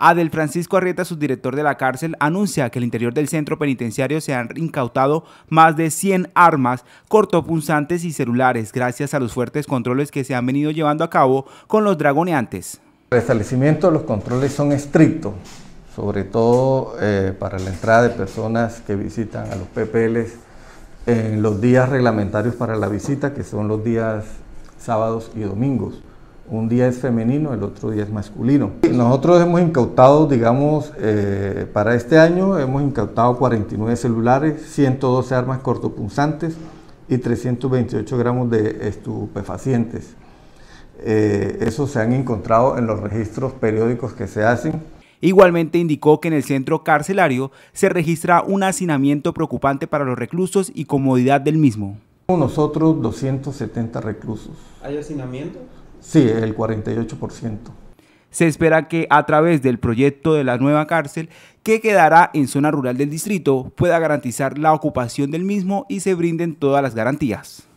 Adel Francisco Arrieta, subdirector de la cárcel, anuncia que el interior del centro penitenciario se han incautado más de 100 armas, cortopunzantes y celulares gracias a los fuertes controles que se han venido llevando a cabo con los dragoneantes. El establecimiento de los controles son estrictos, sobre todo eh, para la entrada de personas que visitan a los PPLs en los días reglamentarios para la visita, que son los días sábados y domingos un día es femenino, el otro día es masculino. Nosotros hemos incautado, digamos, eh, para este año hemos incautado 49 celulares, 112 armas cortopunzantes y 328 gramos de estupefacientes. Esos eh, eso se han encontrado en los registros periódicos que se hacen. Igualmente indicó que en el centro carcelario se registra un hacinamiento preocupante para los reclusos y comodidad del mismo. Nosotros 270 reclusos. ¿Hay hacinamiento? Sí, el 48%. Se espera que a través del proyecto de la nueva cárcel, que quedará en zona rural del distrito, pueda garantizar la ocupación del mismo y se brinden todas las garantías.